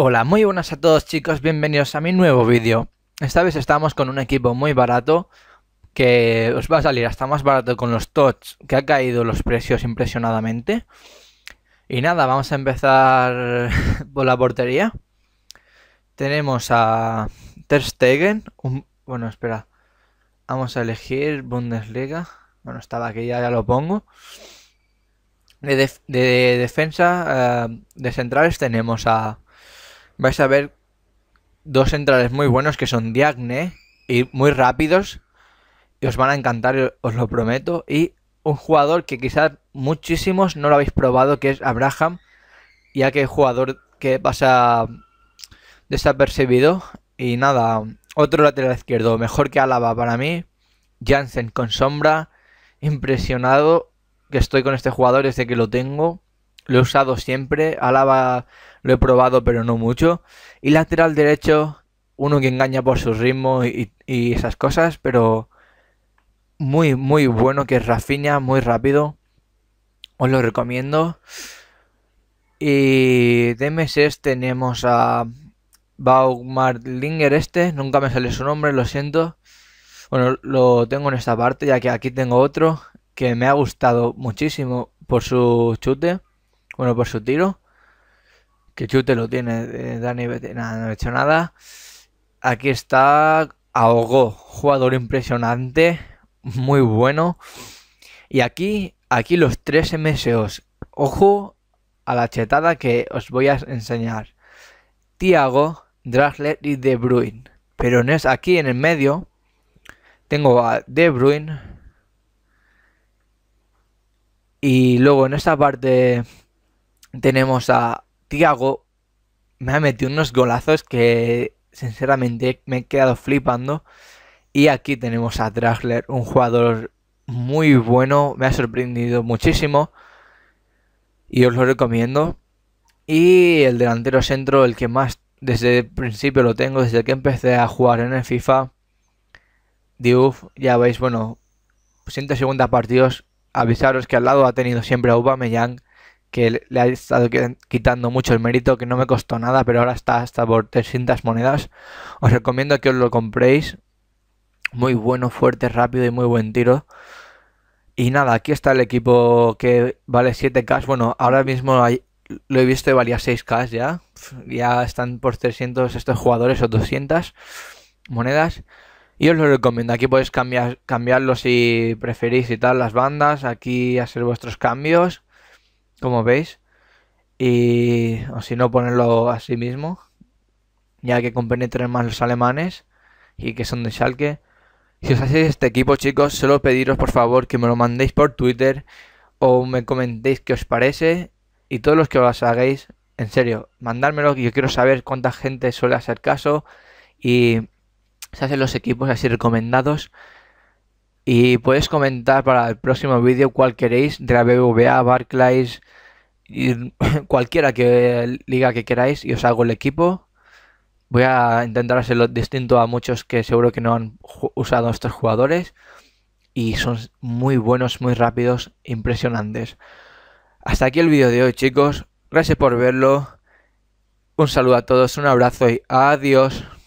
Hola, muy buenas a todos chicos, bienvenidos a mi nuevo vídeo. Esta vez estamos con un equipo muy barato que os va a salir hasta más barato con los TOTS que ha caído los precios impresionadamente. Y nada, vamos a empezar por la portería. Tenemos a Ter Stegen, bueno, espera, vamos a elegir Bundesliga. Bueno, estaba aquí, ya, lo pongo. De, defensa, eh, de centrales tenemos a vais a ver dos centrales muy buenos que son Diagne y muy rápidos. Y os van a encantar, os lo prometo. Y un jugador que quizás muchísimos no lo habéis probado, que es Abraham, ya que es jugador que pasa desapercibido. Y nada, otro lateral izquierdo, mejor que Álava para mí. Jansen con sombra, impresionado que estoy con este jugador desde que lo tengo lo he usado siempre. Alaba lo he probado, pero no mucho. Y lateral derecho, uno que engaña por su ritmo y, esas cosas, pero muy, muy bueno, que es Rafinha, muy rápido. Os lo recomiendo. Y de meses tenemos a Baumardlinger este, nunca me sale su nombre, lo siento. Bueno, lo tengo en esta parte, ya que aquí tengo otro que me ha gustado muchísimo por su chute. Bueno, por pues su tiro. Que chute lo tiene eh, Dani no ha hecho nada. Aquí está Ahogó, jugador impresionante, muy bueno. Y aquí, aquí los tres MSOs. Ojo a la chetada que os voy a enseñar. Tiago, Drasler y De Bruin. Pero no es, aquí en el medio tengo a De Bruin. Y luego en esta parte tenemos a Tiago. Me ha metido unos golazos que sinceramente me he quedado flipando. Y aquí tenemos a Dragler, un jugador muy bueno, me ha sorprendido muchísimo y os lo recomiendo. Y el delantero centro, el que más desde el principio lo tengo, desde que empecé a jugar en el FIFA, Diouf, ya veis, bueno, 150 partidos, avisaros que al lado ha tenido siempre a Aubameyang que le ha estado quitando mucho el mérito, que no me costó nada, pero ahora está hasta por 300 monedas. Os recomiendo que os lo compréis. Muy bueno, fuerte, rápido y muy buen tiro. Y nada, aquí está el equipo que vale 7K. Bueno, ahora mismo lo he visto y valía 6K ya. Ya están por 300 estos jugadores o 200 monedas. Y os lo recomiendo. Aquí podéis cambiar, cambiarlo si preferís y tal, las bandas. Aquí hacer vuestros cambios como veis, y o si no ponerlo así mismo, ya que compenetren más los alemanes y que son de Schalke. Si os hacéis este equipo, chicos, solo pediros por favor que me lo mandéis por Twitter o me comentéis qué os parece y todos los que os hagáis, en serio, mandármelo, que yo quiero saber cuánta gente suele hacer caso y se hacen los equipos así recomendados y podéis comentar para el próximo vídeo cuál queréis, de la BBVA, Barclays, y cualquiera que liga que queráis y os hago el equipo. Voy a intentar hacerlo distinto a muchos que seguro que no han usado estos jugadores. Y son muy buenos, muy rápidos, impresionantes. Hasta aquí el vídeo de hoy chicos. Gracias por verlo. Un saludo a todos, un abrazo y adiós.